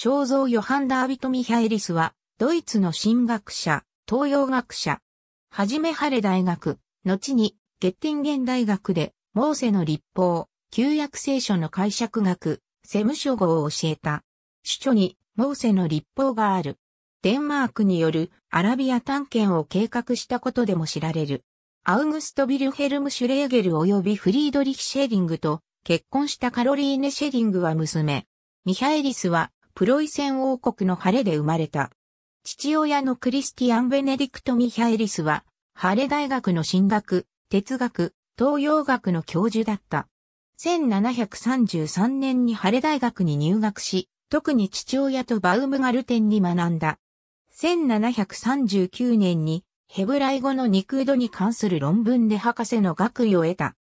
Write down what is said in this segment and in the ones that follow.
肖像ヨハン・ダービト・ミヒャエリスは、ドイツの神学者、東洋学者。はじめハレ大学、後に、ゲッティンゲン大学で、モーセの立法、旧約聖書の解釈学、セム書号を教えた。主著に、モーセの立法がある。デンマークによるアラビア探検を計画したことでも知られる。アウグスト・ビルヘルム・シュレーゲル及びフリードリヒ・シェーリングと結婚したカロリーネ・シェーリングは娘。ミハエリスはプロイセン王国の晴れで生まれた。父親のクリスティアン・ベネディクト・ミヒャエリスは、晴れ大学の進学、哲学、東洋学の教授だった。1733年に晴れ大学に入学し、特に父親とバウムガルテンに学んだ。1739年にヘブライ語の肉ドに関する論文で博士の学位を得た。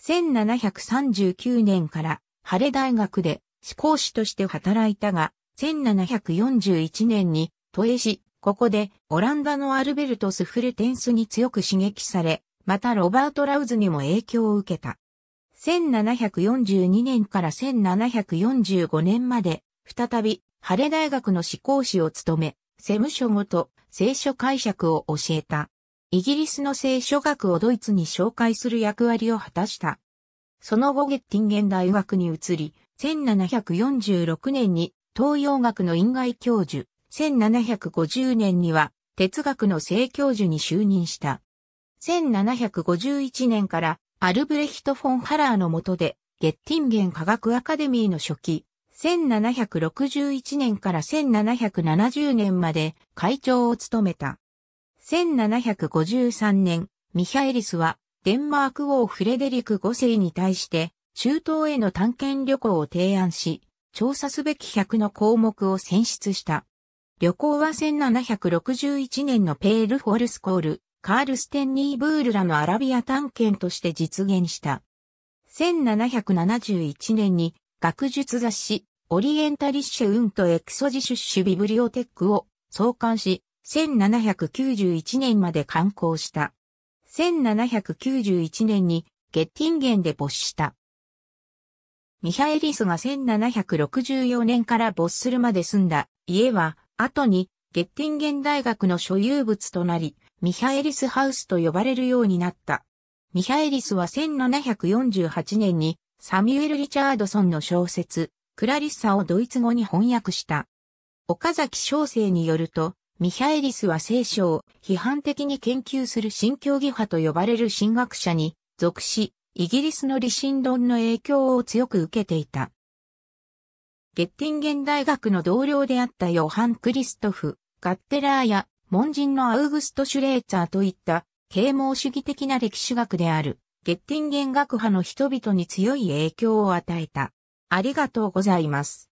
1739年から晴れ大学で思考士として働いたが、1741年に都営し、ここでオランダのアルベルト・スフルテンスに強く刺激され、またロバート・ラウズにも影響を受けた。1742年から1745年まで、再び、ハレ大学の思考士を務め、セム書ごと聖書解釈を教えた。イギリスの聖書学をドイツに紹介する役割を果たした。その後ゲッティンゲン大学に移り、1746年に東洋学の院外教授、1750年には哲学の正教授に就任した。1751年からアルブレヒト・フォン・ハラーの下で、ゲッティンゲン科学アカデミーの初期、1761年から1770年まで会長を務めた。1753年、ミヒャエリスはデンマーク王フレデリク5世に対して中東への探検旅行を提案し、調査すべき100の項目を選出した。旅行は1761年のペール・フォルスコール、カール・ステンニー・ブールらのアラビア探検として実現した。1771年に学術雑誌、オリエンタリッシュ・ウント・エクソジシュッシュ・ビブリオテックを創刊し、1791年まで刊行した。1791年にゲッティンゲンで没した。ミハエリスが1764年から没するまで住んだ家は、後にゲッティンゲン大学の所有物となり、ミハエリスハウスと呼ばれるようになった。ミハエリスは1748年にサミュエル・リチャードソンの小説、クラリッサをドイツ語に翻訳した。岡崎小生によると、ミハエリスは聖書を批判的に研究する新教義派と呼ばれる神学者に属し、イギリスの理心論の影響を強く受けていた。ゲッティンゲン大学の同僚であったヨハン・クリストフ、ガッテラーや門人のアウグスト・シュレーツァーといった啓蒙主義的な歴史学であるゲッティンゲン学派の人々に強い影響を与えた。ありがとうございます。